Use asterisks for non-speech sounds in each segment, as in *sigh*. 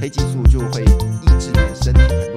黑激素就会抑制你的身体。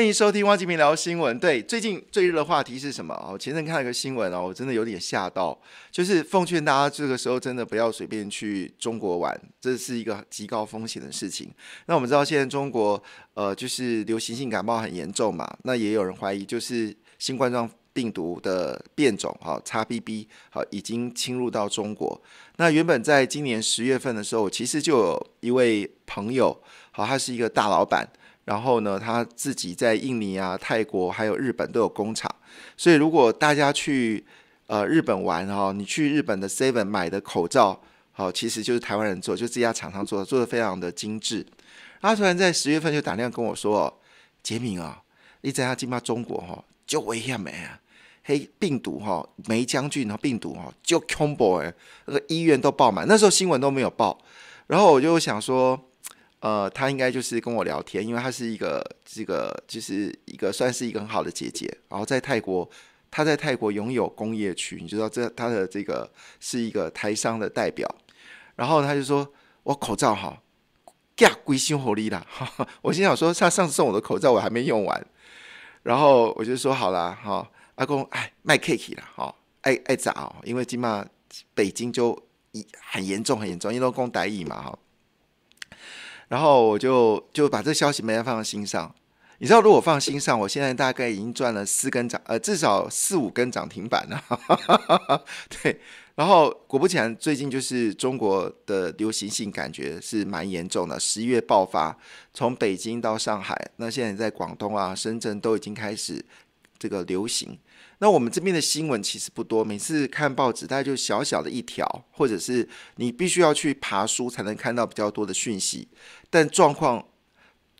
欢迎收听汪吉明聊新闻。对，最近最热的话题是什么？哦，前阵看了个新闻哦，我真的有点吓到。就是奉劝大家，这个时候真的不要随便去中国玩，这是一个极高风险的事情。那我们知道，现在中国呃，就是流行性感冒很严重嘛。那也有人怀疑，就是新冠病毒的变种哈，XBB 好已经侵入到中国。那原本在今年十月份的时候，其实就有一位朋友，好，他是一个大老板。然后呢，他自己在印尼啊、泰国还有日本都有工厂，所以如果大家去呃日本玩哈，你去日本的 Seven 买的口罩，好，其实就是台湾人做，就这家厂商做，做的非常的精致。他突然在十月份就胆量跟我说：“哦，杰明啊，你在他进到中国哈，我危险的啊？嘿病毒哈，梅将军哈病毒哈，就 combo 哎，那个医院都爆满，那时候新闻都没有报。”然后我就想说。呃，她应该就是跟我聊天，因为她是一个这个就是一个算是一个很好的姐姐。然后在泰国，他在泰国拥有工业区，你知道这他的这个是一个台商的代表。然后他就说：“我口罩哈，呀，归姓火力了。”我心想说：“他上次送我的口罩我还没用完。”然后我就说：“好啦，哈，阿公，哎，卖 c a K e 啦，哈，爱爱咋？因为金马，北京就很严重，很严重，因为公戴疫嘛哈。”然后我就就把这消息没放在心上，你知道，如果放心上，我现在大概已经赚了四根涨，呃，至少四五根涨停板了。*laughs* 对，然后果不其然，最近就是中国的流行性感觉是蛮严重的，十一月爆发，从北京到上海，那现在在广东啊、深圳都已经开始这个流行。那我们这边的新闻其实不多，每次看报纸大概就小小的一条，或者是你必须要去爬书才能看到比较多的讯息。但状况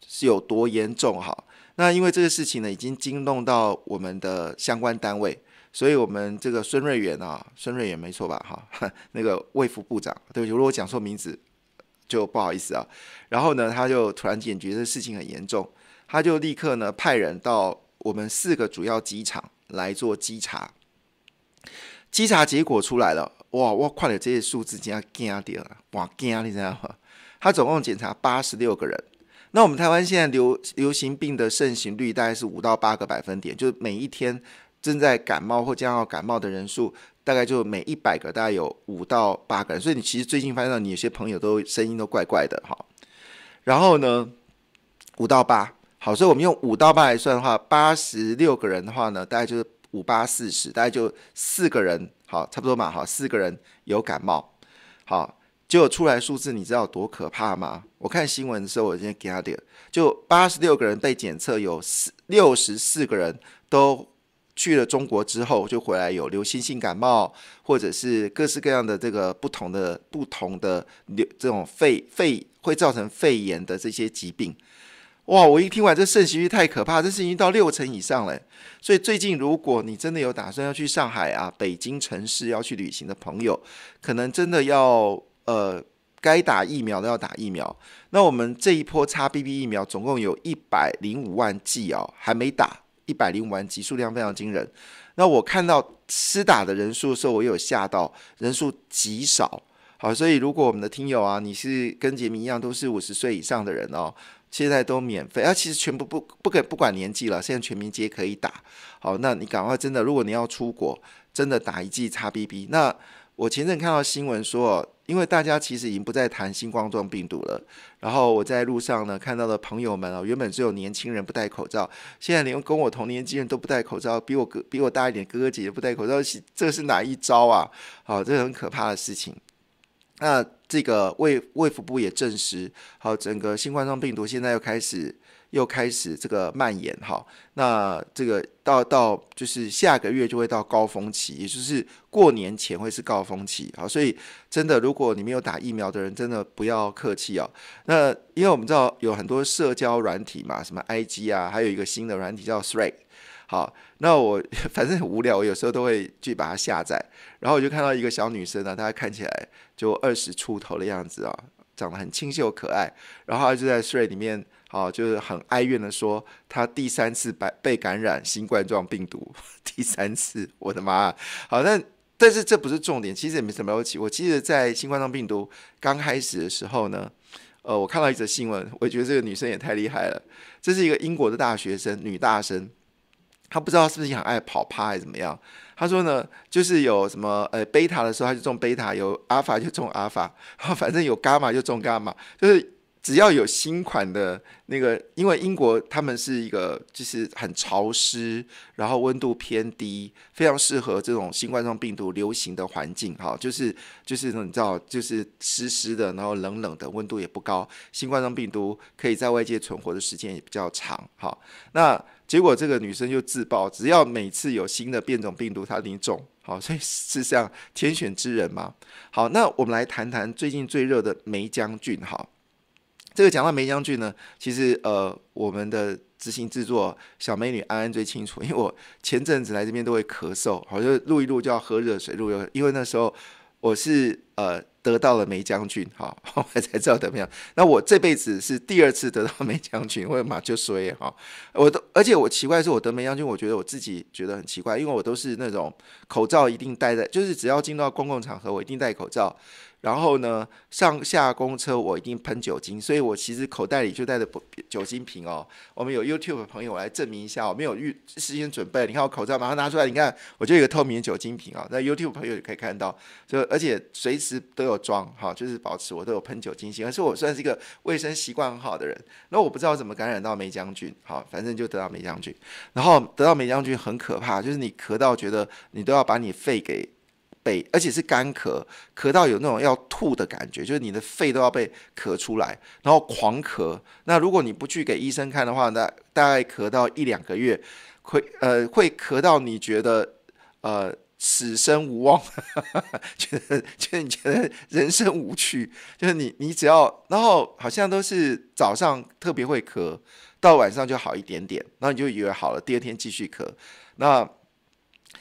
是有多严重哈？那因为这个事情呢，已经惊动到我们的相关单位，所以我们这个孙瑞元啊，孙瑞元没错吧？哈，*laughs* 那个魏副部长，对不起，如我讲错名字，就不好意思啊。然后呢，他就突然间觉得事情很严重，他就立刻呢派人到我们四个主要机场。来做稽查，稽查结果出来了，哇！我看了这些数字，要惊掉了，哇！惊你知道吗？他总共检查八十六个人。那我们台湾现在流流行病的盛行率大概是五到八个百分点，就是每一天正在感冒或将要感冒的人数，大概就每一百个大概有五到八个人。所以你其实最近发现到你有些朋友都声音都怪怪的哈。然后呢，五到八。好，所以，我们用五到八来算的话，八十六个人的话呢，大概就是五八四十，大概就四个人，好，差不多嘛，好，四个人有感冒，好，结果出来数字，你知道多可怕吗？我看新闻的时候，我先给他点，就八十六个人被检测有四六十四个人都去了中国之后就回来有流行性感冒，或者是各式各样的这个不同的不同的流这种肺肺会造成肺炎的这些疾病。哇！我一听完这盛行率太可怕，这是已经到六成以上了。所以最近，如果你真的有打算要去上海啊、北京城市要去旅行的朋友，可能真的要呃，该打疫苗的要打疫苗。那我们这一波 XBB 疫苗总共有一百零五万剂哦，还没打一百零五万剂，数量非常惊人。那我看到施打的人数的时候，我有吓到，人数极少。好，所以如果我们的听友啊，你是跟杰明一样，都是五十岁以上的人哦。现在都免费啊！其实全部不不给不管年纪了，现在全民皆可以打。好，那你赶快真的，如果你要出国，真的打一剂叉 B B。那我前阵看到新闻说，因为大家其实已经不再谈新冠状病毒了。然后我在路上呢看到的朋友们啊，原本只有年轻人不戴口罩，现在连跟我同年纪人都不戴口罩，比我哥比我大一点哥哥姐姐不戴口罩，这是哪一招啊？好，这很可怕的事情。那这个卫卫福部也证实，好，整个新冠状病毒现在又开始又开始这个蔓延哈。那这个到到就是下个月就会到高峰期，也就是过年前会是高峰期好，所以真的，如果你没有打疫苗的人，真的不要客气哦。那因为我们知道有很多社交软体嘛，什么 IG 啊，还有一个新的软体叫 Thread。好，那我反正很无聊，我有时候都会去把它下载，然后我就看到一个小女生呢，她看起来就二十出头的样子啊，长得很清秀可爱，然后她就在睡里面，好，就是很哀怨的说，她第三次被被感染新冠状病毒，*laughs* 第三次，我的妈！好，那但是这不是重点，其实也没什么好奇。我记得在新冠状病毒刚开始的时候呢，呃，我看到一则新闻，我觉得这个女生也太厉害了，这是一个英国的大学生，女大生。他不知道是不是很爱跑趴还是怎么样？他说呢，就是有什么呃贝塔的时候他就中贝塔，有阿尔法就中阿尔法，然 *laughs* 后反正有伽马就中伽马，就是只要有新款的那个，因为英国他们是一个就是很潮湿，然后温度偏低，非常适合这种新冠状病毒流行的环境。哈，就是就是你知道，就是湿湿的，然后冷冷的，温度也不高，新冠状病毒可以在外界存活的时间也比较长。哈，那。结果这个女生就自爆，只要每次有新的变种病毒，她定中。好，*laughs* 所以是这样天选之人嘛。好，那我们来谈谈最近最热的梅将军。哈，这个讲到梅将军呢，其实呃，我们的执行制作小美女安安最清楚，因为我前阵子来这边都会咳嗽，好就录一录就要喝热水，录又因为那时候我是呃。得到了梅将军，好，后 *laughs* 来才知道怎么样。那我这辈子是第二次得到梅将军，*laughs* 我的马就衰哈。我都，而且我奇怪的是，我得梅将军，我觉得我自己觉得很奇怪，因为我都是那种口罩一定戴在，就是只要进到公共场合，我一定戴口罩。然后呢，上下公车我一定喷酒精，所以我其实口袋里就带着酒精瓶哦。我们有 YouTube 的朋友来证明一下，我没有预事先准备。你看我口罩马上拿出来，你看我就一个透明酒精瓶啊。那 YouTube 朋友也可以看到，就而且随时都有装哈，就是保持我都有喷酒精性。而且我算是一个卫生习惯很好的人，那我不知道怎么感染到梅将军，好，反正就得到梅将军。然后得到梅将军很可怕，就是你咳到觉得你都要把你肺给。肺，而且是干咳，咳到有那种要吐的感觉，就是你的肺都要被咳出来，然后狂咳。那如果你不去给医生看的话，那大概咳到一两个月，会呃会咳到你觉得呃此生无望，*laughs* 觉得觉得你觉得人生无趣，就是你你只要，然后好像都是早上特别会咳，到晚上就好一点点，然后你就以为好了，第二天继续咳，那。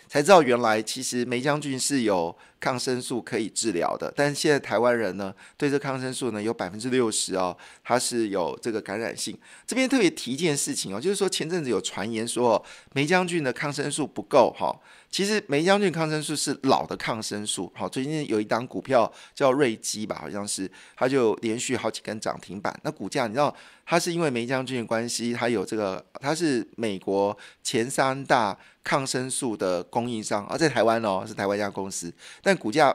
才知道，原来其实梅将军是有。抗生素可以治疗的，但现在台湾人呢，对这抗生素呢有百分之六十哦，它是有这个感染性。这边特别提一件事情哦，就是说前阵子有传言说梅将军的抗生素不够哈，其实梅将军抗生素是老的抗生素。好，最近有一档股票叫瑞基吧，好像是它就连续好几根涨停板。那股价你知道，它是因为梅将军的关系，它有这个它是美国前三大抗生素的供应商，而在台湾哦，是台湾一家公司。但股价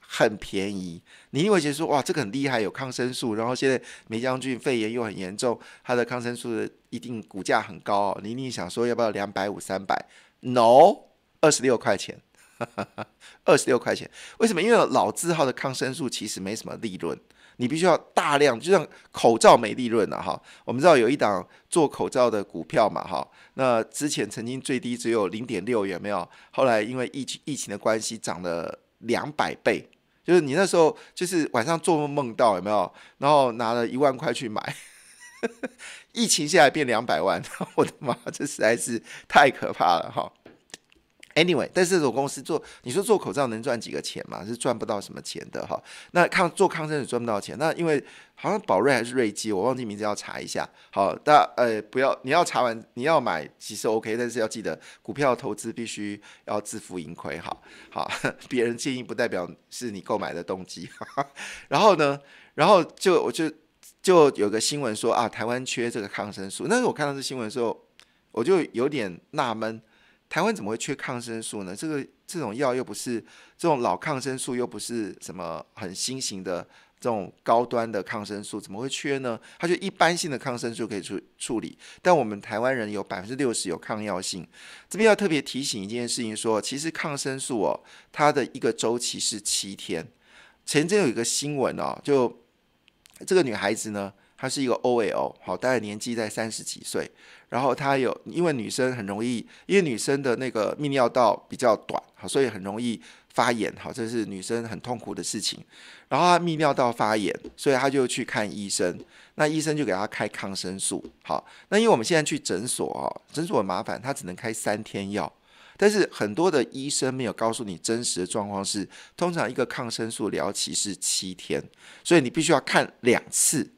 很便宜，你认为觉得说哇，这个很厉害，有抗生素，然后现在梅将军肺炎又很严重，它的抗生素的一定股价很高哦。你你想说要不要两百五三百？No，二十六块钱，*laughs* 二十六块钱。为什么？因为老字号的抗生素其实没什么利润，你必须要大量，就像口罩没利润了哈。我们知道有一档做口罩的股票嘛哈，那之前曾经最低只有零点六元，没有，后来因为疫疫情的关系涨了。两百倍，就是你那时候就是晚上做梦梦到有没有？然后拿了一万块去买，*laughs* 疫情下来变两百万，*laughs* 我的妈，这实在是太可怕了哈！Anyway，但是这种公司做你说做口罩能赚几个钱嘛？是赚不到什么钱的哈。那抗做抗生素赚不到钱，那因为好像宝瑞还是瑞基，我忘记名字要查一下。好，那呃不要，你要查完你要买其实 OK，但是要记得股票投资必须要自负盈亏。哈。好，*laughs* 别人建议不代表是你购买的动机。*laughs* 然后呢，然后就我就就有个新闻说啊，台湾缺这个抗生素。那是我看到这新闻的时候，我就有点纳闷。台湾怎么会缺抗生素呢？这个这种药又不是这种老抗生素，又不是什么很新型的这种高端的抗生素，怎么会缺呢？它就一般性的抗生素可以处处理，但我们台湾人有百分之六十有抗药性。这边要特别提醒一件事情，说其实抗生素哦，它的一个周期是七天。前阵有一个新闻哦，就这个女孩子呢。她是一个 OL，好，大概年纪在三十几岁，然后她有因为女生很容易，因为女生的那个泌尿道比较短，好，所以很容易发炎，好，这是女生很痛苦的事情。然后她泌尿道发炎，所以她就去看医生，那医生就给她开抗生素，好，那因为我们现在去诊所哦，诊所很麻烦，她只能开三天药，但是很多的医生没有告诉你真实的状况是，通常一个抗生素疗期是七天，所以你必须要看两次。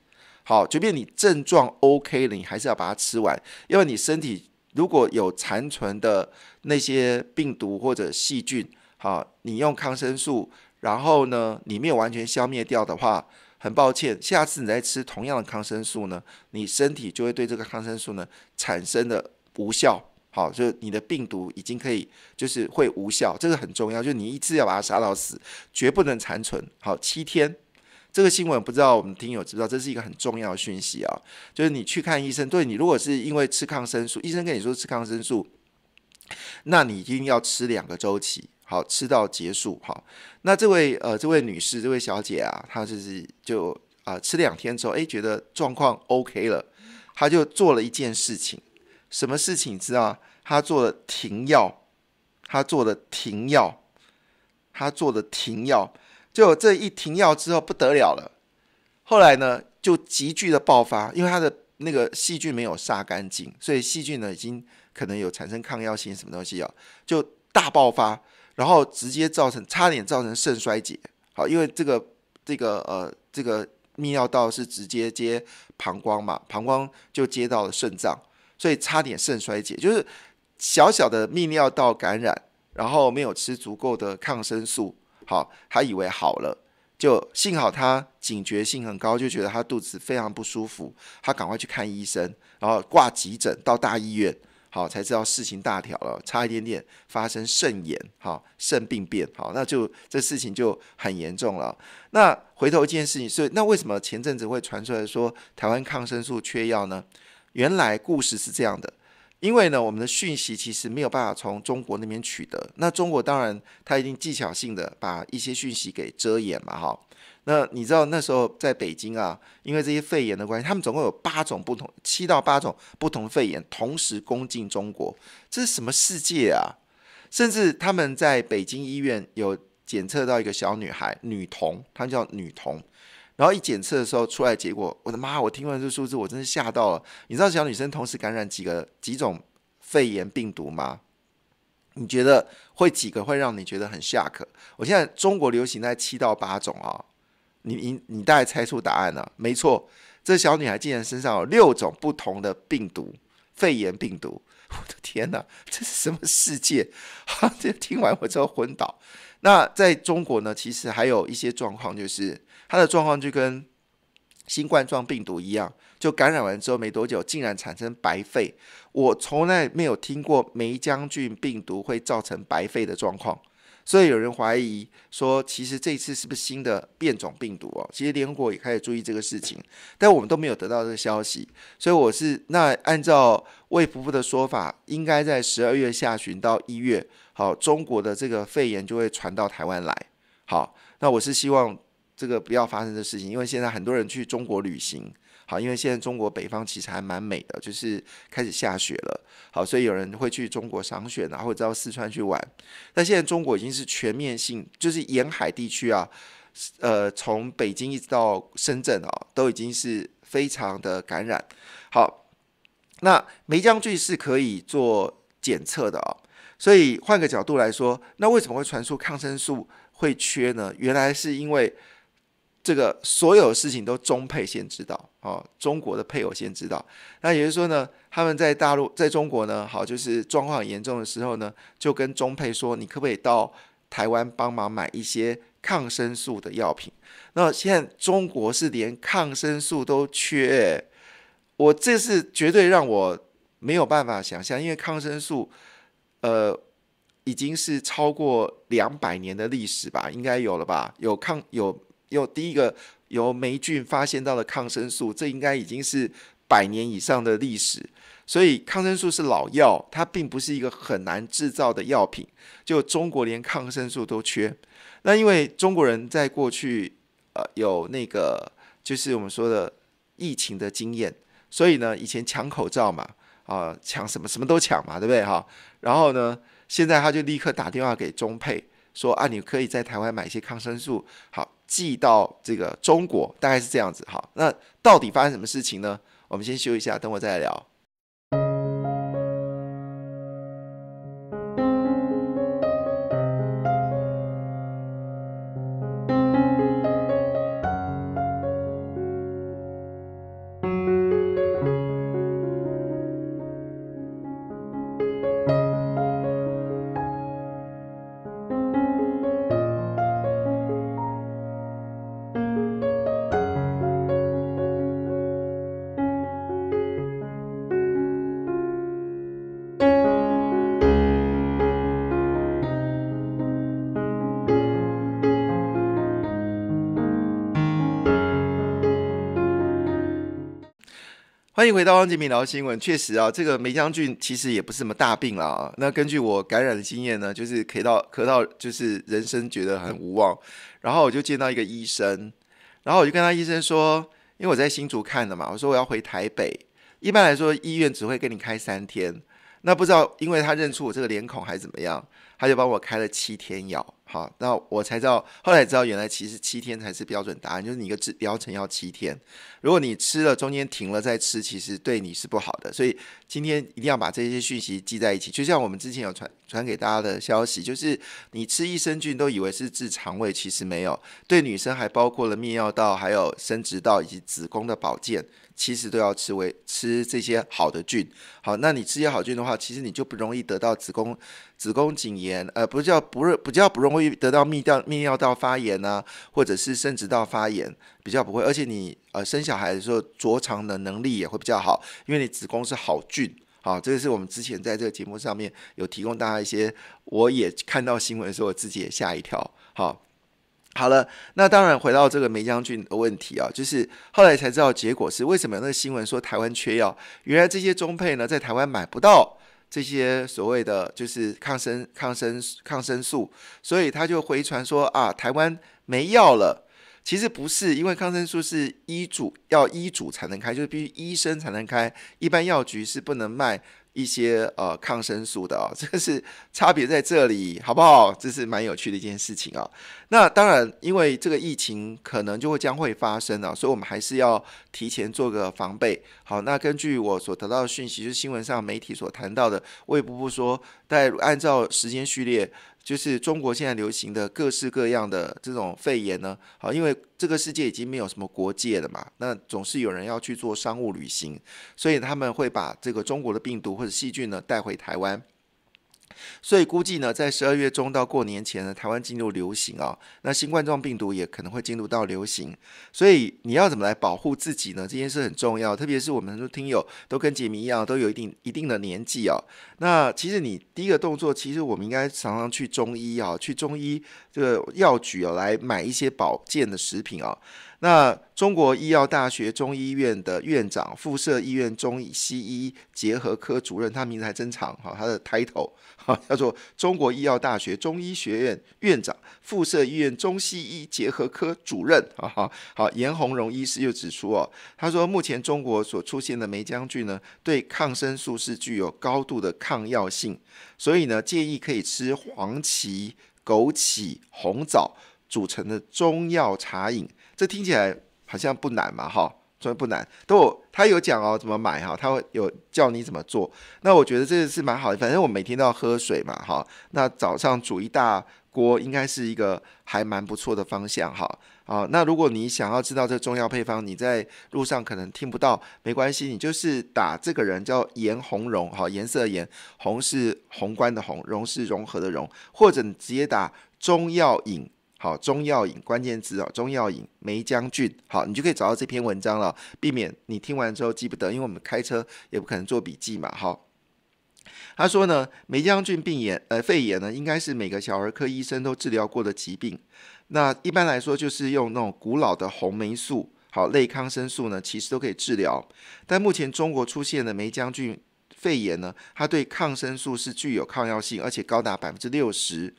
好，即便你症状 OK 了，你还是要把它吃完，因为你身体如果有残存的那些病毒或者细菌，好，你用抗生素，然后呢，你没有完全消灭掉的话，很抱歉，下次你再吃同样的抗生素呢，你身体就会对这个抗生素呢产生的无效，好，就你的病毒已经可以，就是会无效，这个很重要，就你一次要把它杀到死，绝不能残存，好，七天。这个新闻不知道我们听友知不知道，这是一个很重要的讯息啊！就是你去看医生，对你如果是因为吃抗生素，医生跟你说吃抗生素，那你一定要吃两个周期，好吃到结束。好，那这位呃，这位女士，这位小姐啊，她就是就啊，吃两天之后，哎，觉得状况 OK 了，她就做了一件事情，什么事情？知道？她做了停药，她做了停药，她做了停药。就这一停药之后不得了了，后来呢就急剧的爆发，因为他的那个细菌没有杀干净，所以细菌呢已经可能有产生抗药性什么东西啊，就大爆发，然后直接造成差点造成肾衰竭，好，因为这个这个呃这个泌尿道是直接接膀胱嘛，膀胱就接到了肾脏，所以差点肾衰竭，就是小小的泌尿道感染，然后没有吃足够的抗生素。好，他以为好了，就幸好他警觉性很高，就觉得他肚子非常不舒服，他赶快去看医生，然后挂急诊到大医院，好才知道事情大条了，差一点点发生肾炎，哈，肾病变，好，那就这事情就很严重了。那回头一件事情所以那为什么前阵子会传出来说台湾抗生素缺药呢？原来故事是这样的。因为呢，我们的讯息其实没有办法从中国那边取得。那中国当然，他一定技巧性的把一些讯息给遮掩嘛，哈。那你知道那时候在北京啊，因为这些肺炎的关系，他们总共有八种不同，七到八种不同肺炎同时攻进中国，这是什么世界啊？甚至他们在北京医院有检测到一个小女孩，女童，她叫女童。然后一检测的时候出来结果，我的妈！我听完这数字，我真是吓到了。你知道小女生同时感染几个几种肺炎病毒吗？你觉得会几个会让你觉得很吓？可我现在中国流行在七到八种啊！你你你大概猜出答案了？没错，这小女孩竟然身上有六种不同的病毒肺炎病毒！我的天哪，这是什么世界？*laughs* 这听完我之后昏倒。那在中国呢？其实还有一些状况就是。他的状况就跟新冠状病毒一样，就感染完之后没多久，竟然产生白肺。我从来没有听过梅将军病毒会造成白肺的状况，所以有人怀疑说，其实这次是不是新的变种病毒哦？其实联合国也开始注意这个事情，但我们都没有得到这个消息。所以我是那按照魏夫妇的说法，应该在十二月下旬到一月，好，中国的这个肺炎就会传到台湾来。好，那我是希望。这个不要发生的事情，因为现在很多人去中国旅行，好，因为现在中国北方其实还蛮美的，就是开始下雪了，好，所以有人会去中国赏雪，然后到四川去玩。但现在中国已经是全面性，就是沿海地区啊，呃，从北京一直到深圳啊，都已经是非常的感染。好，那梅将军是可以做检测的啊，所以换个角度来说，那为什么会传出抗生素会缺呢？原来是因为。这个所有事情都中配先知道啊，中国的配偶先知道。那也就是说呢，他们在大陆，在中国呢，好，就是状况很严重的时候呢，就跟中配说，你可不可以到台湾帮忙买一些抗生素的药品？那现在中国是连抗生素都缺，我这是绝对让我没有办法想象，因为抗生素，呃，已经是超过两百年的历史吧，应该有了吧？有抗有。有第一个由霉菌发现到的抗生素，这应该已经是百年以上的历史。所以抗生素是老药，它并不是一个很难制造的药品。就中国连抗生素都缺，那因为中国人在过去，呃，有那个就是我们说的疫情的经验，所以呢，以前抢口罩嘛，啊，抢什么什么都抢嘛，对不对哈？然后呢，现在他就立刻打电话给中配，说啊，你可以在台湾买一些抗生素，好。寄到这个中国，大概是这样子。哈。那到底发生什么事情呢？我们先休一下，等会再来聊。回到汪杰明聊新闻，确实啊，这个梅将军其实也不是什么大病啊。那根据我感染的经验呢，就是咳到咳到就是人生觉得很无望，然后我就见到一个医生，然后我就跟他医生说，因为我在新竹看的嘛，我说我要回台北。一般来说，医院只会给你开三天，那不知道因为他认出我这个脸孔还是怎么样，他就帮我开了七天药。好，那我才知道，后来知道原来其实七天才是标准答案，就是你一个治疗程要七天。如果你吃了中间停了再吃，其实对你是不好的。所以今天一定要把这些讯息记在一起，就像我们之前有传传给大家的消息，就是你吃益生菌都以为是治肠胃，其实没有。对女生还包括了泌尿道、还有生殖道以及子宫的保健。其实都要吃维吃这些好的菌，好，那你吃些好菌的话，其实你就不容易得到子宫子宫颈炎，呃，不叫不不叫不容易得到泌尿泌尿道发炎啊，或者是生殖道发炎比较不会，而且你呃生小孩的时候着床的能力也会比较好，因为你子宫是好菌，好，这个是我们之前在这个节目上面有提供大家一些，我也看到新闻的时候，我自己也吓一跳，好。好了，那当然回到这个梅将军的问题啊，就是后来才知道结果是为什么那个新闻说台湾缺药？原来这些中配呢，在台湾买不到这些所谓的就是抗生、抗生、抗生素，所以他就回传说啊，台湾没药了。其实不是，因为抗生素是医主要医主才能开，就是必须医生才能开，一般药局是不能卖。一些呃抗生素的啊，*laughs* 这个是差别在这里，好不好？这是蛮有趣的一件事情啊。那当然，因为这个疫情可能就会将会发生啊，所以我们还是要提前做个防备。好，那根据我所得到的讯息，就是新闻上媒体所谈到的，卫部部说，在按照时间序列。就是中国现在流行的各式各样的这种肺炎呢，好，因为这个世界已经没有什么国界了嘛，那总是有人要去做商务旅行，所以他们会把这个中国的病毒或者细菌呢带回台湾。所以估计呢，在十二月中到过年前呢，台湾进入流行啊，那新冠状病毒也可能会进入到流行。所以你要怎么来保护自己呢？这件事很重要，特别是我们很多听友都跟杰米一样，都有一定一定的年纪哦。那其实你第一个动作，其实我们应该常常去中医啊，去中医这个药局哦，来买一些保健的食品啊。那中国医药大学中医院的院长、附设医院中医西医结合科主任，他名字还真长哈，他的 title。啊，叫做中国医药大学中医学院院长、附社医院中西医结合科主任，哈哈，好严红荣医师又指出哦，他说目前中国所出现的梅浆菌呢，对抗生素是具有高度的抗药性，所以呢，建议可以吃黄芪、枸杞、红枣组成的中药茶饮，这听起来好像不难嘛，哈。不难，都他有讲哦，怎么买哈，他会有教你怎么做。那我觉得这个是蛮好的，反正我每天都要喝水嘛，哈。那早上煮一大锅，应该是一个还蛮不错的方向，哈。啊，那如果你想要知道这中药配方，你在路上可能听不到，没关系，你就是打这个人叫颜红荣，哈，颜色颜红是宏观的红，荣是融合的荣，或者你直接打中药饮。好，中药引关键词哦，中药引梅将军，好，你就可以找到这篇文章了，避免你听完之后记不得，因为我们开车也不可能做笔记嘛。好，他说呢，梅将军病炎，呃，肺炎呢，应该是每个小儿科医生都治疗过的疾病。那一般来说，就是用那种古老的红霉素，好，类抗生素呢，其实都可以治疗。但目前中国出现的梅将军肺炎呢，它对抗生素是具有抗药性，而且高达百分之六十。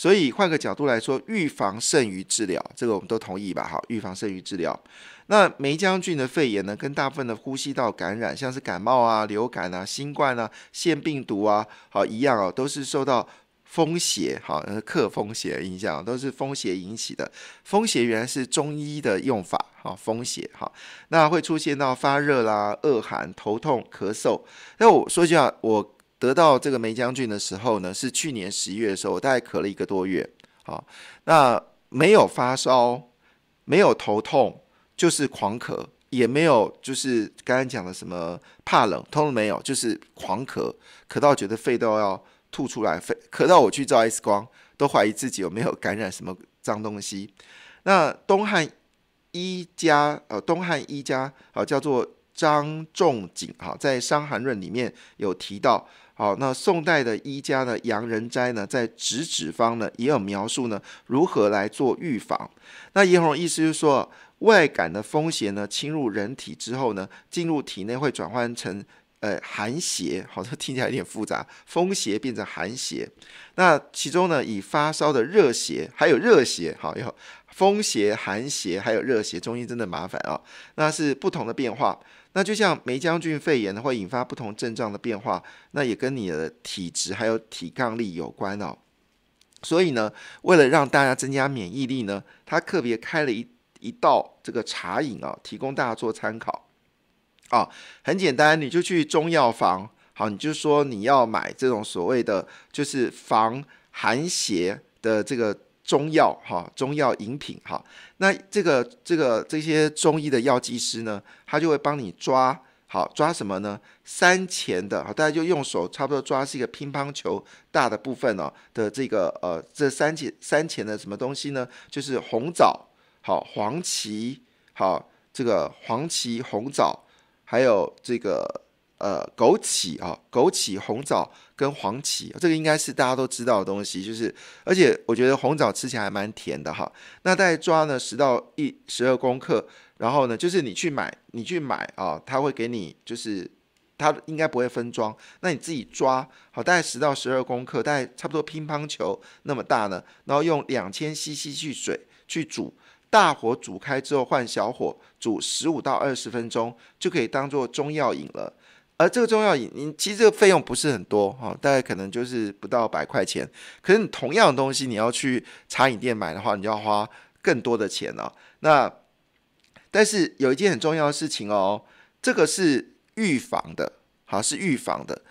所以换个角度来说，预防胜于治疗，这个我们都同意吧？好，预防胜于治疗。那梅将军的肺炎呢，跟大部分的呼吸道感染，像是感冒啊、流感啊、新冠啊、腺病毒啊，好一样哦，都是受到风邪，好呃，克风邪影响，都是风邪引起的。风邪原来是中医的用法，好，风邪，好，那会出现到发热啦、恶寒、头痛、咳嗽。那我说一下我。得到这个梅将军的时候呢，是去年十一月的时候，我大概咳了一个多月。好，那没有发烧，没有头痛，就是狂咳，也没有就是刚刚讲的什么怕冷，痛了没有，就是狂咳，咳到觉得肺都要吐出来，咳咳到我去照 X 光，都怀疑自己有没有感染什么脏东西。那东汉一家，呃，东汉一家啊，叫做张仲景哈，在《伤寒论》里面有提到。好，那宋代的医家的杨仁斋呢，在《直指方》呢也有描述呢，如何来做预防。那叶红的意思就是说，外感的风邪呢，侵入人体之后呢，进入体内会转换成呃寒邪。好，这听起来有点复杂，风邪变成寒邪。那其中呢，以发烧的热邪，还有热邪，好，有风邪、寒邪，还有热邪。中医真的麻烦啊，那是不同的变化。那就像梅将军肺炎会引发不同症状的变化，那也跟你的体质还有体抗力有关哦。所以呢，为了让大家增加免疫力呢，他特别开了一一道这个茶饮哦，提供大家做参考。啊，很简单，你就去中药房，好，你就说你要买这种所谓的就是防寒邪的这个。中药哈，中药饮品哈，那这个这个这些中医的药剂师呢，他就会帮你抓好抓什么呢？三钱的，好大家就用手差不多抓是一个乒乓球大的部分哦的这个呃这三钱三钱的什么东西呢？就是红枣好黄芪好这个黄芪红枣还有这个。呃，枸杞啊，枸杞、红枣跟黄芪，这个应该是大家都知道的东西。就是，而且我觉得红枣吃起来还蛮甜的哈。那大概抓呢十到一十二公克，然后呢，就是你去买，你去买啊，他会给你，就是他应该不会分装，那你自己抓好，大概十到十二公克，大概差不多乒乓球那么大呢。然后用两千 CC 去水去煮，大火煮开之后换小火煮十五到二十分钟，就可以当做中药饮了。而这个中药，你其实这个费用不是很多哈，大概可能就是不到百块钱。可是你同样的东西，你要去茶饮店买的话，你就要花更多的钱了。那但是有一件很重要的事情哦，这个是预防的，好是预防的。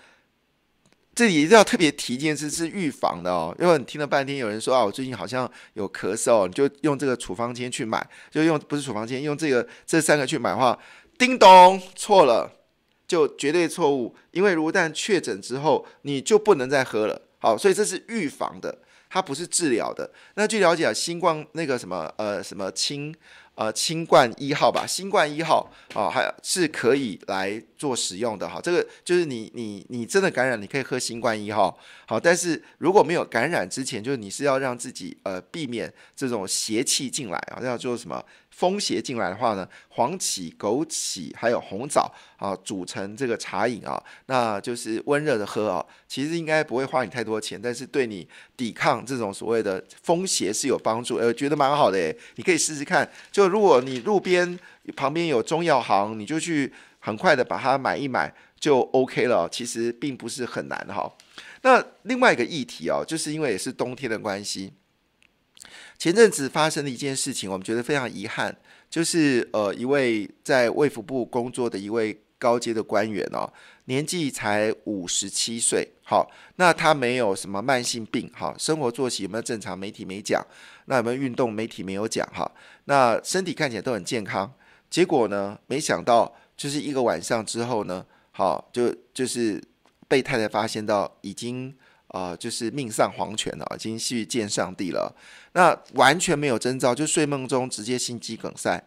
这里一定要特别提一件事，是预防的哦。因为你听了半天，有人说啊，我最近好像有咳嗽，你就用这个处方签去买，就用不是处方签，用这个这三个去买的话，叮咚错了。就绝对错误，因为如果但旦确诊之后，你就不能再喝了。好，所以这是预防的，它不是治疗的。那据了解，新冠那个什么，呃，什么清，呃，清冠一号吧，新冠一号啊，还是可以来。做使用的哈，这个就是你你你真的感染，你可以喝新冠一号，好，但是如果没有感染之前，就是你是要让自己呃避免这种邪气进来啊，要做什么风邪进来的话呢，黄芪、枸杞还有红枣啊，煮成这个茶饮啊，那就是温热的喝啊，其实应该不会花你太多钱，但是对你抵抗这种所谓的风邪是有帮助，呃，觉得蛮好的诶，你可以试试看，就如果你路边旁边有中药行，你就去。很快的把它买一买就 OK 了，其实并不是很难哈。那另外一个议题哦，就是因为也是冬天的关系，前阵子发生的一件事情，我们觉得非常遗憾，就是呃一位在卫福部工作的一位高阶的官员哦，年纪才五十七岁，好，那他没有什么慢性病，好，生活作息有没有正常？媒体没讲，那有没有运动？媒体没有讲哈，那身体看起来都很健康，结果呢，没想到。就是一个晚上之后呢，好就就是被太太发现到已经啊，就是命丧黄泉了，已经去见上帝了。那完全没有征兆，就睡梦中直接心肌梗塞。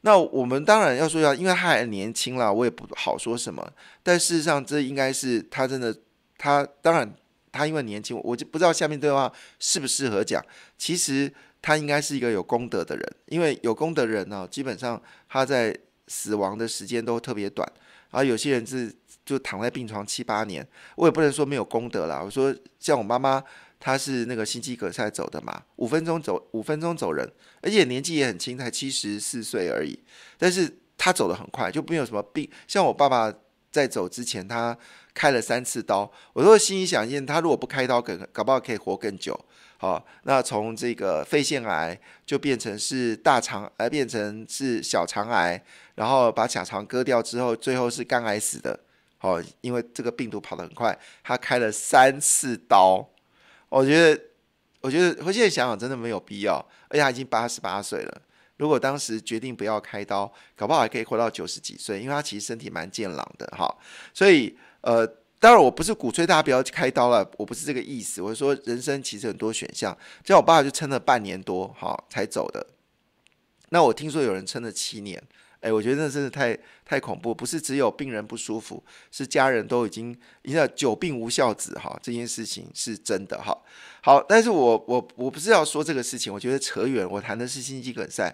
那我们当然要说要，因为他还年轻了，我也不好说什么。但事实上，这应该是他真的，他当然他因为年轻，我就不知道下面对话适不适合讲。其实他应该是一个有功德的人，因为有功德人呢，基本上他在。死亡的时间都特别短，而有些人是就躺在病床七八年，我也不能说没有功德啦。我说像我妈妈，她是那个心肌梗塞走的嘛，五分钟走，五分钟走人，而且年纪也很轻，才七十四岁而已。但是她走得很快，就没有什么病。像我爸爸在走之前，他开了三次刀，我说心里想，念他如果不开刀，可搞不好可以活更久。好，那从这个肺腺癌就变成是大肠癌，变成是小肠癌。然后把甲床割掉之后，最后是肝癌死的。好，因为这个病毒跑得很快，他开了三次刀。我觉得，我觉得我现在想想真的没有必要。而且他已经八十八岁了，如果当时决定不要开刀，搞不好还可以活到九十几岁，因为他其实身体蛮健朗的。哈，所以呃，当然我不是鼓吹大家不要去开刀了，我不是这个意思。我是说，人生其实很多选项。像我爸爸就撑了半年多，哈，才走的。那我听说有人撑了七年。哎，我觉得那真的太太恐怖，不是只有病人不舒服，是家人都已经你知道久病无孝子哈，这件事情是真的哈。好，但是我我我不是要说这个事情，我觉得扯远，我谈的是心肌梗塞，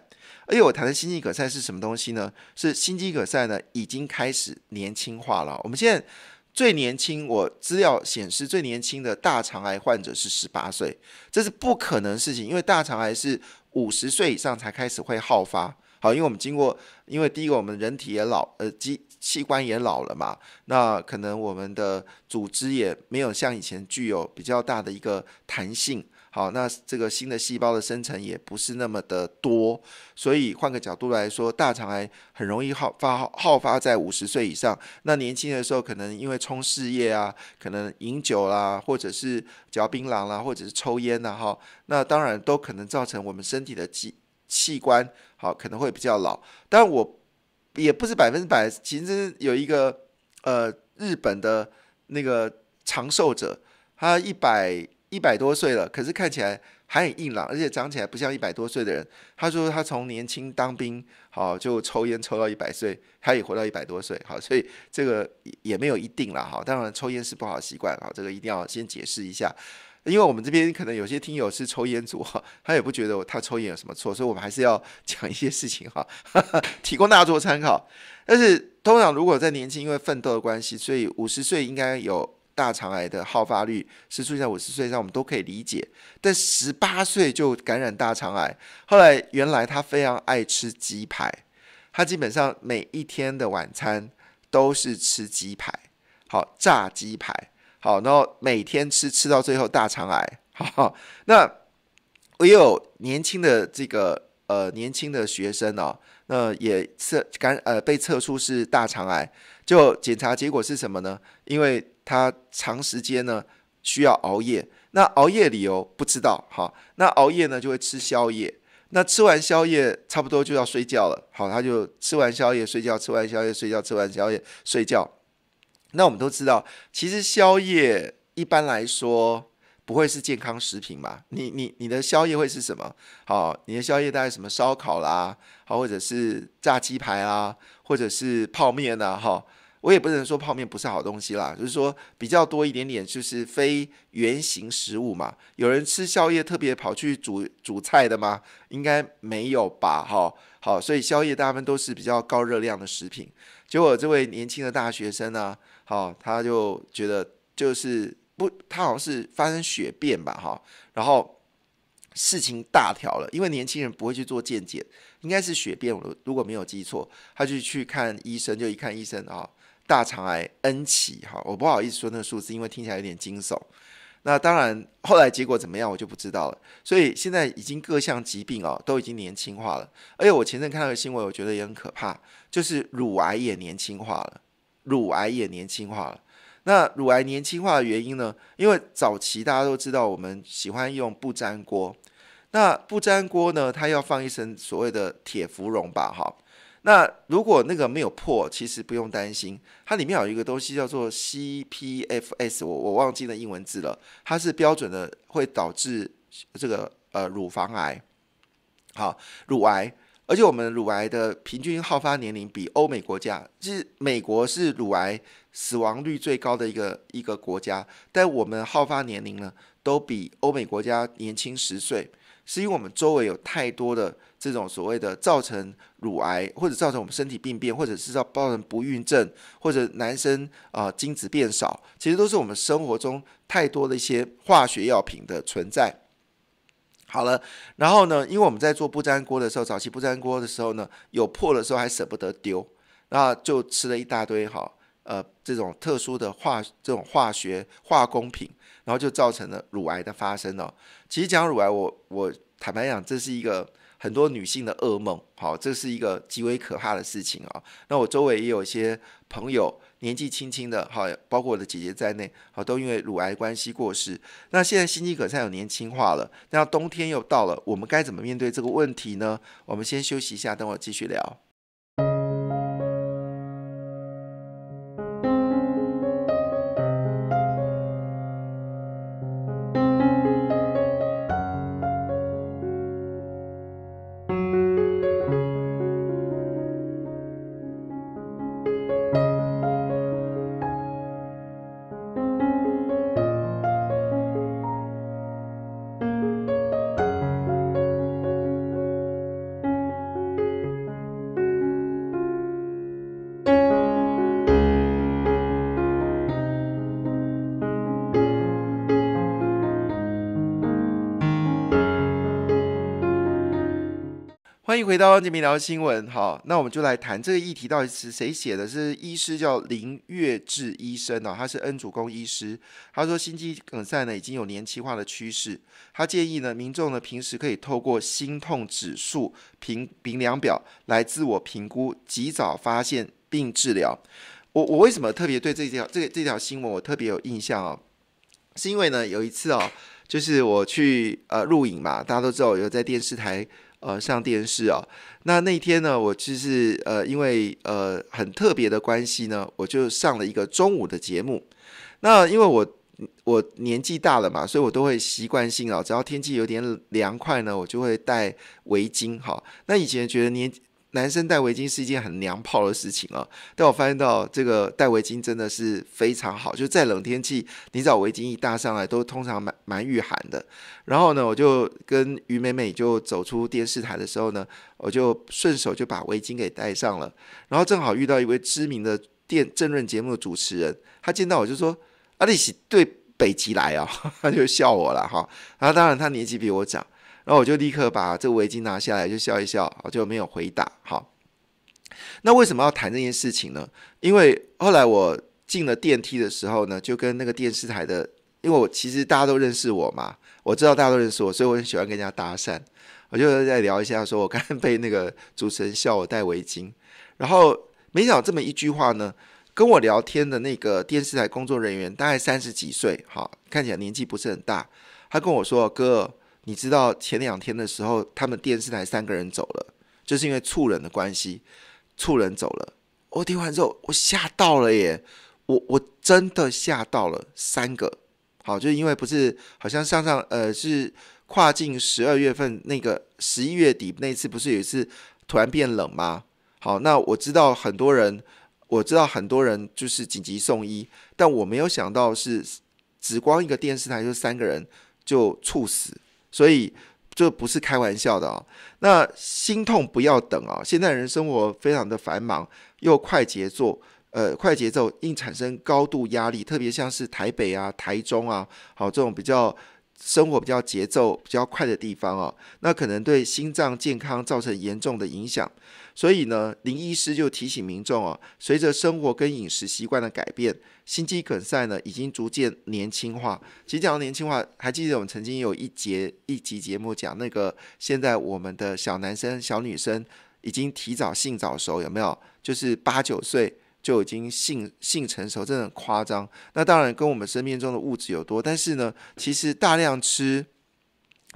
而且我谈的心肌梗塞是什么东西呢？是心肌梗塞呢已经开始年轻化了。我们现在最年轻，我资料显示最年轻的大肠癌患者是十八岁，这是不可能事情，因为大肠癌是五十岁以上才开始会好发。好，因为我们经过，因为第一个我们人体也老，呃，机器官也老了嘛，那可能我们的组织也没有像以前具有比较大的一个弹性。好，那这个新的细胞的生成也不是那么的多，所以换个角度来说，大肠癌很容易好发好发在五十岁以上。那年轻的时候可能因为冲事业啊，可能饮酒啦，或者是嚼槟榔啦，或者是抽烟呐，哈，那当然都可能造成我们身体的机。器官好可能会比较老，但我也不是百分之百。其实有一个呃日本的那个长寿者，他一百一百多岁了，可是看起来还很硬朗，而且长起来不像一百多岁的人。他说他从年轻当兵好就抽烟抽到一百岁，他也活到一百多岁好，所以这个也没有一定了哈。当然抽烟是不好习惯啊，这个一定要先解释一下。因为我们这边可能有些听友是抽烟族哈，*laughs* 他也不觉得他抽烟有什么错，所以我们还是要讲一些事情哈，*laughs* 提供大家做参考。但是通常如果在年轻因为奋斗的关系，所以五十岁应该有大肠癌的好发率是出现在五十岁以上，我们都可以理解。但十八岁就感染大肠癌，后来原来他非常爱吃鸡排，他基本上每一天的晚餐都是吃鸡排，好炸鸡排。好，然后每天吃吃到最后大肠癌。*laughs* 好，那我有年轻的这个呃年轻的学生哦，那也测感呃被测出是大肠癌。就检查结果是什么呢？因为他长时间呢需要熬夜，那熬夜理由不知道。好，那熬夜呢就会吃宵夜，那吃完宵夜差不多就要睡觉了。好，他就吃完宵夜睡觉，吃完宵夜睡觉，吃完宵夜睡觉。那我们都知道，其实宵夜一般来说不会是健康食品嘛？你你你的宵夜会是什么？好，你的宵夜大概什么烧烤啦，好，或者是炸鸡排啊，或者是泡面啊，哈，我也不能说泡面不是好东西啦，就是说比较多一点点就是非圆形食物嘛。有人吃宵夜特别跑去煮煮菜的吗？应该没有吧，哈，好，所以宵夜大部分都是比较高热量的食品。结果这位年轻的大学生呢？好，他就觉得就是不，他好像是发生血便吧，哈，然后事情大条了，因为年轻人不会去做健检，应该是血便，我如果没有记错，他就去看医生，就一看医生，哈，大肠癌 N 期，哈，我不好意思说那个数字，因为听起来有点惊悚。那当然，后来结果怎么样，我就不知道了。所以现在已经各项疾病哦，都已经年轻化了，而且我前阵看到的新闻，我觉得也很可怕，就是乳癌也年轻化了。乳癌也年轻化了，那乳癌年轻化的原因呢？因为早期大家都知道，我们喜欢用不粘锅，那不粘锅呢，它要放一层所谓的铁氟蓉吧，哈，那如果那个没有破，其实不用担心，它里面有一个东西叫做 CPFS，我我忘记了英文字了，它是标准的会导致这个呃乳房癌，好，乳癌。而且我们乳癌的平均好发年龄比欧美国家，就是美国是乳癌死亡率最高的一个一个国家，但我们好发年龄呢，都比欧美国家年轻十岁，是因为我们周围有太多的这种所谓的造成乳癌，或者造成我们身体病变，或者是造造成不孕症，或者男生啊精子变少，其实都是我们生活中太多的一些化学药品的存在。好了，然后呢？因为我们在做不粘锅的时候，早期不粘锅的时候呢，有破的时候还舍不得丢，那就吃了一大堆哈，呃，这种特殊的化这种化学化工品，然后就造成了乳癌的发生哦。其实讲乳癌，我我坦白讲，这是一个很多女性的噩梦，好，这是一个极为可怕的事情啊。那我周围也有一些朋友。年纪轻轻的，好，包括我的姐姐在内，好，都因为乳癌关系过世。那现在心肌梗塞有年轻化了，那冬天又到了，我们该怎么面对这个问题呢？我们先休息一下，等我继续聊。到晚间聊新闻好，那我们就来谈这个议题到底是谁写的？是医师叫林月志医生哦，他是恩主公医师。他说心肌梗塞呢已经有年轻化的趋势，他建议呢民众呢平时可以透过心痛指数评评量表来自我评估，及早发现并治疗。我我为什么特别对这条这这条新闻我特别有印象哦？是因为呢有一次哦，就是我去呃录影嘛，大家都知道我有在电视台。呃，上电视啊，那那天呢，我就是呃，因为呃很特别的关系呢，我就上了一个中午的节目。那因为我我年纪大了嘛，所以我都会习惯性啊，只要天气有点凉快呢，我就会戴围巾哈。那以前觉得年。男生戴围巾是一件很娘炮的事情啊，但我发现到这个戴围巾真的是非常好，就在冷天气，你找围巾一搭上来都通常蛮蛮御寒的。然后呢，我就跟于美美就走出电视台的时候呢，我就顺手就把围巾给戴上了。然后正好遇到一位知名的电政论节目的主持人，他见到我就说：“阿、啊，西对北极来啊？”他就笑我了哈。然后当然他年纪比我长。那我就立刻把这个围巾拿下来，就笑一笑，就没有回答。好，那为什么要谈这件事情呢？因为后来我进了电梯的时候呢，就跟那个电视台的，因为我其实大家都认识我嘛，我知道大家都认识我，所以我很喜欢跟人家搭讪。我就在聊一下，说我刚刚被那个主持人笑我戴围巾，然后没想到这么一句话呢，跟我聊天的那个电视台工作人员大概三十几岁，好，看起来年纪不是很大，他跟我说：“哥。”你知道前两天的时候，他们电视台三个人走了，就是因为猝人的关系，猝人走了。我听完之后，我吓到了耶！我我真的吓到了，三个。好，就是因为不是好像上上呃是跨境十二月份那个十一月底那次，不是有一次突然变冷吗？好，那我知道很多人，我知道很多人就是紧急送医，但我没有想到是只光一个电视台就三个人就猝死。所以这不是开玩笑的啊！那心痛不要等啊！现代人生活非常的繁忙，又快节奏，呃，快节奏应产生高度压力，特别像是台北啊、台中啊，好这种比较生活比较节奏比较快的地方啊，那可能对心脏健康造成严重的影响。所以呢，林医师就提醒民众啊，随着生活跟饮食习惯的改变，心肌梗塞呢已经逐渐年轻化。其实讲到年轻化，还记得我们曾经有一节一集节目讲那个，现在我们的小男生、小女生已经提早性早熟，有没有？就是八九岁就已经性性成熟，真的夸张。那当然跟我们生命中的物质有多，但是呢，其实大量吃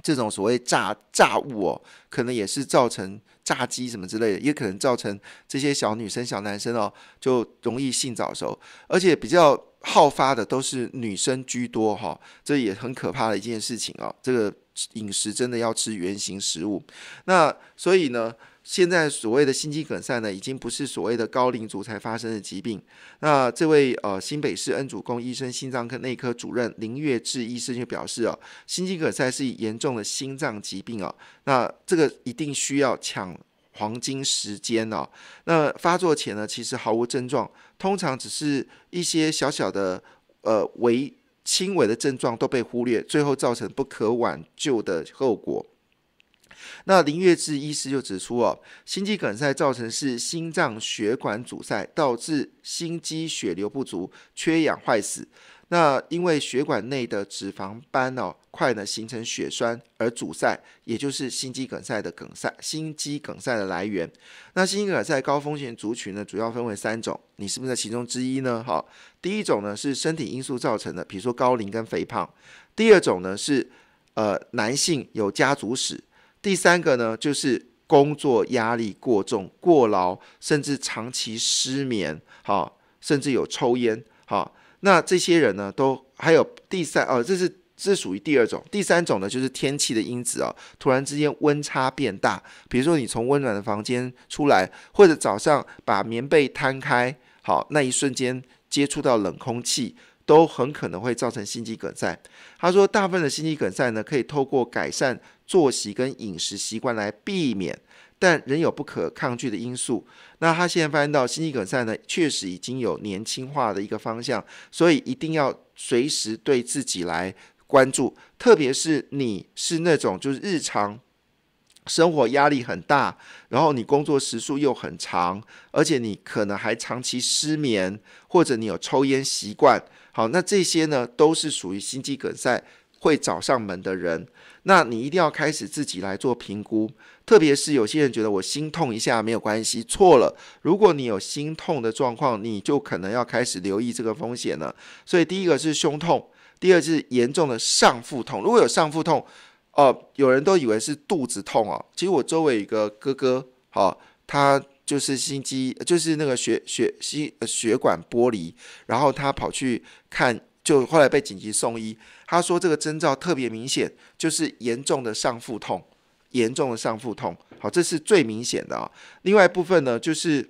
这种所谓炸炸物哦，可能也是造成。炸鸡什么之类的，也可能造成这些小女生、小男生哦，就容易性早熟，而且比较好发的都是女生居多哈，这也很可怕的一件事情哦。这个饮食真的要吃原形食物，那所以呢。现在所谓的心肌梗塞呢，已经不是所谓的高龄族才发生的疾病。那这位呃新北市恩主公医生心脏科内科主任林月志医生就表示哦，心肌梗塞是严重的心脏疾病哦，那这个一定需要抢黄金时间哦。那发作前呢，其实毫无症状，通常只是一些小小的呃微轻微的症状都被忽略，最后造成不可挽救的后果。那林月志医师就指出哦，心肌梗塞造成是心脏血管阻塞，导致心肌血流不足、缺氧坏死。那因为血管内的脂肪斑哦块呢形成血栓而阻塞，也就是心肌梗塞的梗塞。心肌梗塞的来源，那心梗塞高风险族群呢，主要分为三种，你是不是在其中之一呢？哈，第一种呢是身体因素造成的，比如说高龄跟肥胖。第二种呢是呃男性有家族史。第三个呢，就是工作压力过重、过劳，甚至长期失眠，哈，甚至有抽烟，哈。那这些人呢，都还有第三哦，这是这属于第二种。第三种呢，就是天气的因子哦，突然之间温差变大，比如说你从温暖的房间出来，或者早上把棉被摊开，好，那一瞬间接触到冷空气。都很可能会造成心肌梗塞。他说，大部分的心肌梗塞呢，可以透过改善作息跟饮食习惯来避免，但仍有不可抗拒的因素。那他现在发现到，心肌梗塞呢，确实已经有年轻化的一个方向，所以一定要随时对自己来关注，特别是你是那种就是日常生活压力很大，然后你工作时数又很长，而且你可能还长期失眠，或者你有抽烟习惯。好，那这些呢，都是属于心肌梗塞会找上门的人。那你一定要开始自己来做评估，特别是有些人觉得我心痛一下没有关系，错了。如果你有心痛的状况，你就可能要开始留意这个风险了。所以第一个是胸痛，第二是严重的上腹痛。如果有上腹痛，哦，有人都以为是肚子痛哦，其实我周围一个哥哥，好，他。就是心肌，就是那个血血心血管剥离，然后他跑去看，就后来被紧急送医。他说这个征兆特别明显，就是严重的上腹痛，严重的上腹痛。好，这是最明显的啊。另外一部分呢，就是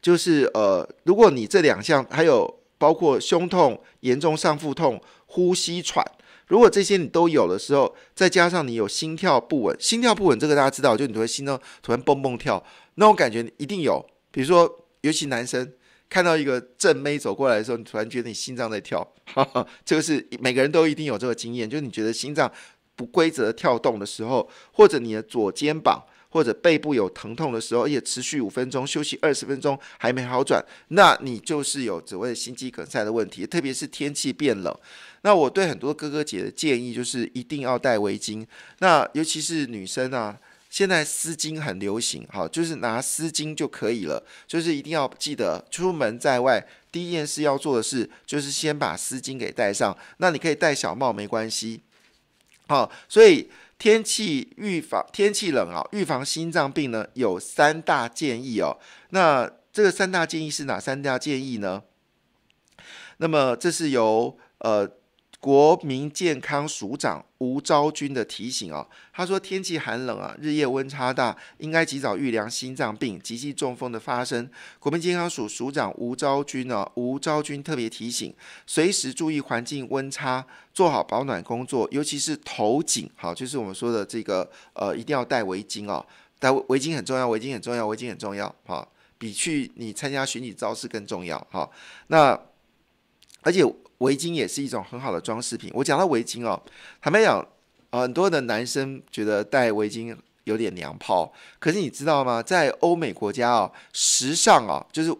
就是呃，如果你这两项还有包括胸痛、严重上腹痛、呼吸喘，如果这些你都有的时候，再加上你有心跳不稳，心跳不稳这个大家知道，就你会心脏突然蹦蹦跳。那种感觉一定有，比如说，尤其男生看到一个正妹走过来的时候，你突然觉得你心脏在跳，*laughs* 这个是每个人都一定有这个经验。就是你觉得心脏不规则跳动的时候，或者你的左肩膀或者背部有疼痛的时候，也持续五分钟，休息二十分钟还没好转，那你就是有所谓心肌梗塞的问题。特别是天气变冷，那我对很多哥哥姐的建议就是一定要戴围巾，那尤其是女生啊。现在丝巾很流行，哈，就是拿丝巾就可以了。就是一定要记得，出门在外，第一件事要做的事就是先把丝巾给戴上。那你可以戴小帽，没关系。好，所以天气预防天气冷啊，预防心脏病呢，有三大建议哦。那这个三大建议是哪三大建议呢？那么这是由呃。国民健康署长吴昭君的提醒哦，他说天气寒冷啊，日夜温差大，应该及早预防心脏病、急性中风的发生。国民健康署署长吴昭君呢，吴昭君特别提醒，随时注意环境温差，做好保暖工作，尤其是头颈，好，就是我们说的这个，呃，一定要戴围巾哦，戴围巾很重要，围巾很重要，围巾很重要，好，比去你参加巡礼招式更重要，好，那而且。围巾也是一种很好的装饰品。我讲到围巾哦，坦白讲，很多的男生觉得戴围巾有点娘炮。可是你知道吗？在欧美国家哦，时尚啊，就是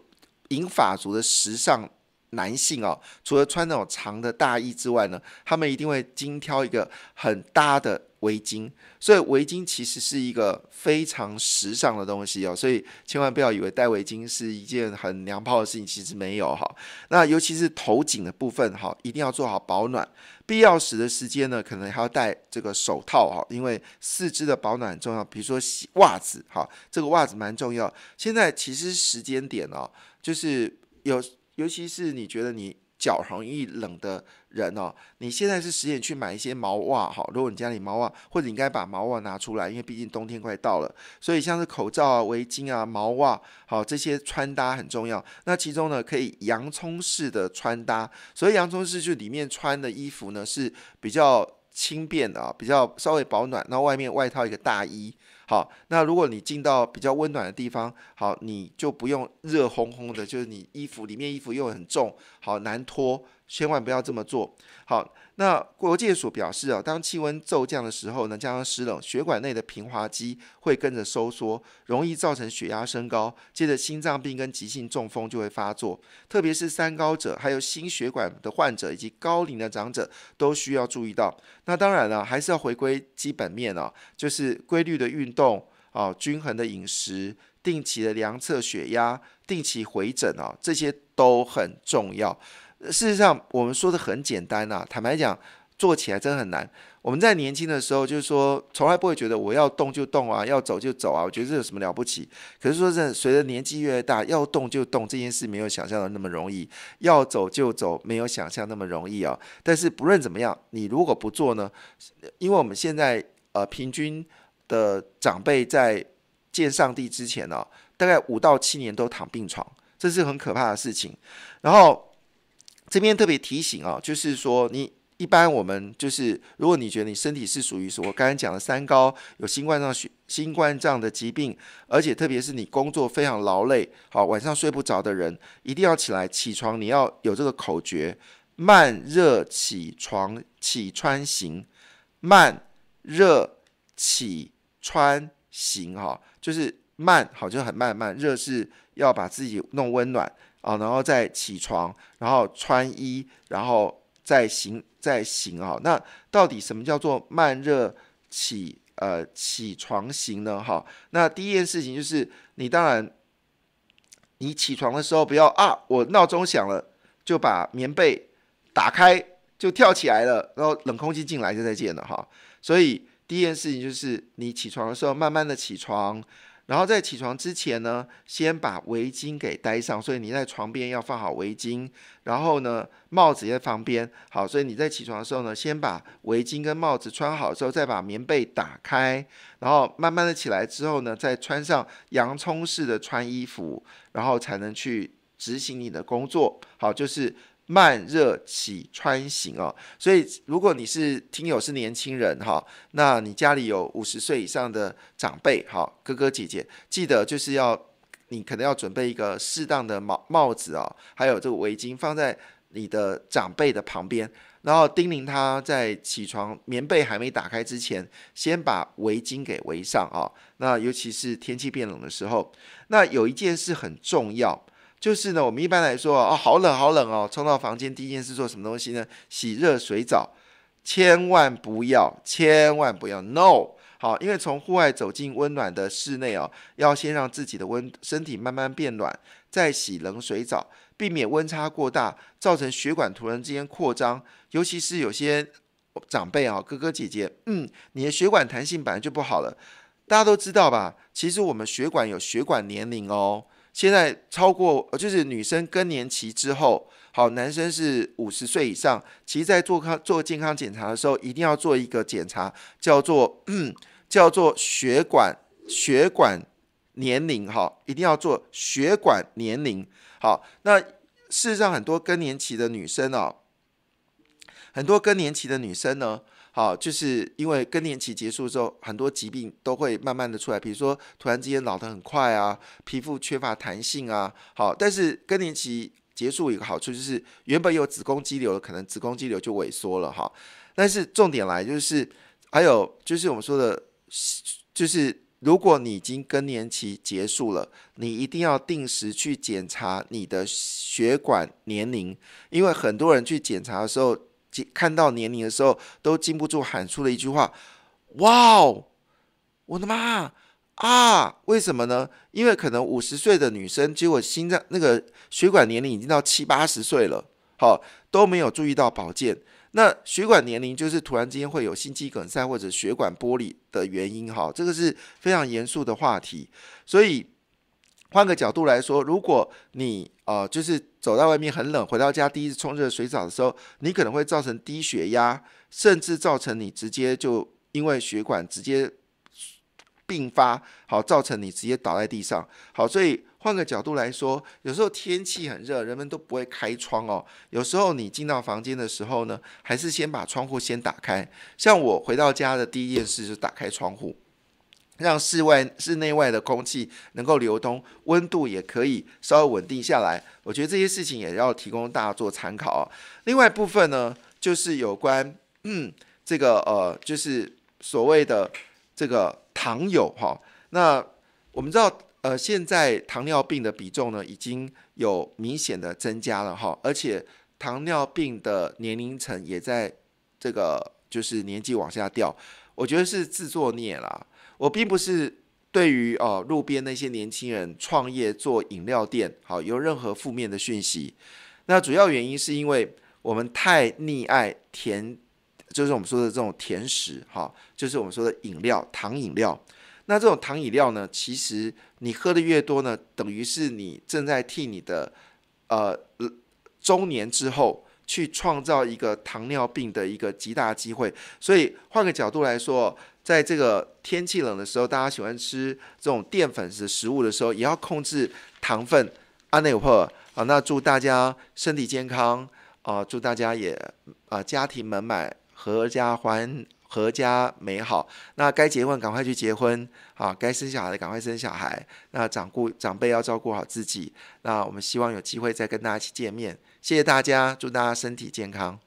银法族的时尚。男性哦，除了穿那种长的大衣之外呢，他们一定会精挑一个很搭的围巾。所以围巾其实是一个非常时尚的东西哦。所以千万不要以为戴围巾是一件很娘炮的事情，其实没有哈。那尤其是头颈的部分哈，一定要做好保暖。必要时的时间呢，可能还要戴这个手套哈，因为四肢的保暖重要。比如说袜子哈，这个袜子蛮重要。现在其实时间点哦，就是有。尤其是你觉得你脚容易冷的人哦，你现在是时间去买一些毛袜好。如果你家里毛袜，或者你该把毛袜拿出来，因为毕竟冬天快到了。所以像是口罩啊、围巾啊、毛袜好这些穿搭很重要。那其中呢，可以洋葱式的穿搭。所以洋葱式就里面穿的衣服呢是比较轻便的，啊、比较稍微保暖，然后外面外套一个大衣。好，那如果你进到比较温暖的地方，好，你就不用热烘烘的，就是你衣服里面衣服又很重，好难脱，千万不要这么做。好。那国界所表示啊，当气温骤降的时候呢，加上湿冷，血管内的平滑肌会跟着收缩，容易造成血压升高，接着心脏病跟急性中风就会发作。特别是三高者，还有心血管的患者以及高龄的长者，都需要注意到。那当然了，还是要回归基本面啊，就是规律的运动啊，均衡的饮食，定期的量测血压，定期回诊啊，这些都很重要。事实上，我们说的很简单呐。坦白讲，做起来真很难。我们在年轻的时候，就是说，从来不会觉得我要动就动啊，要走就走啊，我觉得这有什么了不起。可是说，是随着年纪越大，要动就动这件事没有想象的那么容易，要走就走没有想象那么容易啊。但是不论怎么样，你如果不做呢？因为我们现在呃，平均的长辈在见上帝之前呢，大概五到七年都躺病床，这是很可怕的事情。然后。这边特别提醒啊，就是说你一般我们就是，如果你觉得你身体是属于是我刚刚讲的三高，有新冠状血新冠状的疾病，而且特别是你工作非常劳累，好晚上睡不着的人，一定要起来起床，你要有这个口诀：慢热起床起穿行，慢热起穿行哈，就是慢，好就很慢慢热是要把自己弄温暖。啊，然后再起床，然后穿衣，然后再行，再行啊。那到底什么叫做慢热起？呃，起床行呢？哈，那第一件事情就是你当然，你起床的时候不要啊，我闹钟响了就把棉被打开就跳起来了，然后冷空气进来就再见了哈。所以第一件事情就是你起床的时候慢慢的起床。然后在起床之前呢，先把围巾给戴上，所以你在床边要放好围巾，然后呢帽子也在旁边，好，所以你在起床的时候呢，先把围巾跟帽子穿好之后，再把棉被打开，然后慢慢的起来之后呢，再穿上洋葱式的穿衣服，然后才能去执行你的工作，好，就是。慢热起穿行哦，所以如果你是听友是年轻人哈，那你家里有五十岁以上的长辈，哈。哥哥姐姐，记得就是要你可能要准备一个适当的帽帽子啊，还有这个围巾放在你的长辈的旁边，然后叮咛他在起床棉被还没打开之前，先把围巾给围上啊。那尤其是天气变冷的时候，那有一件事很重要。就是呢，我们一般来说哦，好冷好冷哦，冲到房间第一件事做什么东西呢？洗热水澡，千万不要，千万不要，no，好，因为从户外走进温暖的室内哦，要先让自己的温身体慢慢变暖，再洗冷水澡，避免温差过大造成血管突然之间扩张，尤其是有些长辈啊，哥哥姐姐，嗯，你的血管弹性本来就不好了，大家都知道吧？其实我们血管有血管年龄哦。现在超过就是女生更年期之后，好，男生是五十岁以上。其在做康做健康检查的时候，一定要做一个检查，叫做 *clears throat* 叫做血管血管年龄哈，一定要做血管年龄。好，那事实上很多更年期的女生哦，很多更年期的女生呢。好，就是因为更年期结束之后，很多疾病都会慢慢的出来，比如说突然之间老的很快啊，皮肤缺乏弹性啊。好，但是更年期结束一个好处就是，原本有子宫肌瘤的，可能子宫肌瘤就萎缩了哈。但是重点来就是，还有就是我们说的，就是如果你已经更年期结束了，你一定要定时去检查你的血管年龄，因为很多人去检查的时候。看到年龄的时候，都禁不住喊出了一句话：“哇哦，我的妈啊！为什么呢？因为可能五十岁的女生，结果心脏那个血管年龄已经到七八十岁了，好都没有注意到保健。那血管年龄就是突然之间会有心肌梗塞或者血管剥离的原因，哈，这个是非常严肃的话题。所以换个角度来说，如果你……呃，就是走到外面很冷，回到家第一次冲热水澡的时候，你可能会造成低血压，甚至造成你直接就因为血管直接并发，好，造成你直接倒在地上。好，所以换个角度来说，有时候天气很热，人们都不会开窗哦。有时候你进到房间的时候呢，还是先把窗户先打开。像我回到家的第一件事是打开窗户。让室外室内外的空气能够流通，温度也可以稍微稳定下来。我觉得这些事情也要提供大家做参考啊。另外部分呢，就是有关嗯这个呃，就是所谓的这个糖友哈。那我们知道呃，现在糖尿病的比重呢已经有明显的增加了哈，而且糖尿病的年龄层也在这个就是年纪往下掉。我觉得是自作孽啦。我并不是对于哦路边那些年轻人创业做饮料店好有任何负面的讯息，那主要原因是因为我们太溺爱甜，就是我们说的这种甜食哈，就是我们说的饮料糖饮料。那这种糖饮料呢，其实你喝的越多呢，等于是你正在替你的呃中年之后去创造一个糖尿病的一个极大机会。所以换个角度来说。在这个天气冷的时候，大家喜欢吃这种淀粉式食物的时候，也要控制糖分。阿内姆尔啊，那祝大家身体健康啊，祝大家也啊家庭美满，合家欢，合家美好。那该结婚赶快去结婚啊，该生小孩的赶快生小孩。那长顾长辈要照顾好自己。那我们希望有机会再跟大家一起见面。谢谢大家，祝大家身体健康。